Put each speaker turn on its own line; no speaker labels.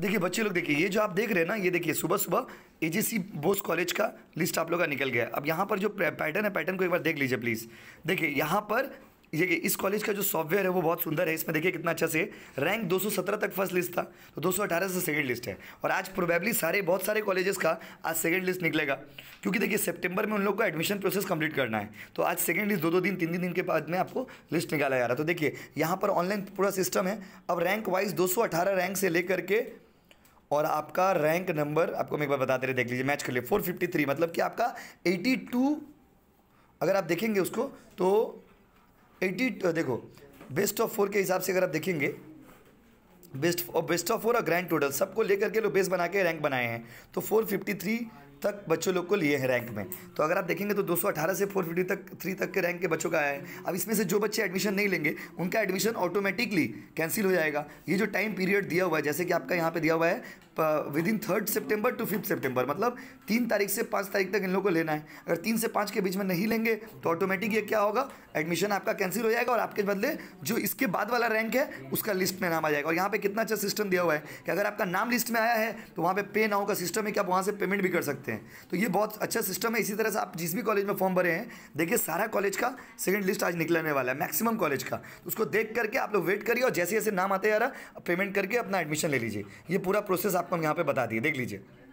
देखिए बच्चे लोग देखिए ये जो आप देख रहे हैं ना ये देखिए सुबह सुबह एजीसी बोस कॉलेज का लिस्ट आप लोग का निकल गया अब यहाँ पर जो पैटर्न है पैटर्न को एक बार देख लीजिए प्लीज़ देखिए यहाँ पर ये इस कॉलेज का जो सॉफ्टवेयर है वो बहुत सुंदर है इसमें देखिए कितना अच्छा से रैंक 217 तक फर्स्ट लिस्ट था तो 218 से सेकंड लिस्ट है और आज प्रोबेबली सारे बहुत सारे कॉलेजेस का आज सेकंड लिस्ट निकलेगा क्योंकि देखिए सितंबर में उन लोग को एडमिशन प्रोसेस कंप्लीट करना है तो आज सेकंड लिस्ट दो दो दिन तीन तीन दिन के बाद में आपको लिस्ट निकाला जा रहा है तो देखिए यहाँ पर ऑनलाइन पूरा सिस्टम है अब रैंक वाइज दो रैंक से लेकर के और आपका रैंक नंबर आपको मैं एक बार बताते रहे देख लीजिए मैच कर लिए फोर फिफ्टी थ्री मतलब कि आपका एटी टू अगर आप देखेंगे उसको तो एटी देखो बेस्ट ऑफ फोर के हिसाब से अगर आप देखेंगे बेस्ट बेस्ट ऑफ फोर और ग्रैंड टोटल सबको लेकर के लोग बेस बना के रैंक बनाए हैं तो फोर फिफ्टी थ्री तक बच्चों लोग को लिए हैं रैंक में तो अगर आप देखेंगे तो 218 से 450 तक थ्री तक के रैंक के बच्चों का आया है अब इसमें से जो बच्चे एडमिशन नहीं लेंगे उनका एडमिशन ऑटोमेटिकली कैंसिल हो जाएगा ये जो टाइम पीरियड दिया हुआ है जैसे कि आपका यहाँ पे दिया हुआ है within third September to fifth September मतलब तीन तारीख से पाँच तारीख तक इन लोगों को लेना है अगर तीन से पाँच के बीच में नहीं लेंगे तो ऑटोमेटिक ये क्या होगा एडमिशन आपका कैंसिल हो जाएगा और आपके बदले जो इसके बाद वाला रैंक है उसका लिस्ट में नाम आ जाएगा और यहाँ पर कितना अच्छा सिस्टम दिया हुआ है कि अगर आपका नाम लिस्ट में आया है तो वहाँ पर पे नाउ का सिस्टम है कि आप वहाँ से पेमेंट भी कर सकते हैं सकते हैं तो ये बहुत अच्छा सिस्टम है इसी तरह से आप जिस भी कॉलेज में फॉर्म भरे हैं देखिए सारा कॉलेज का सेकंड लिस्ट आज निकलने वाला है मैक्सिमम कॉलेज का तो उसको देख करके आप लोग वेट करिए और जैसे जैसे नाम आते जा रहा पेमेंट करके अपना एडमिशन ले लीजिए ये पूरा प्रोसेस आपको हम यहाँ पर बता दिए देख लीजिए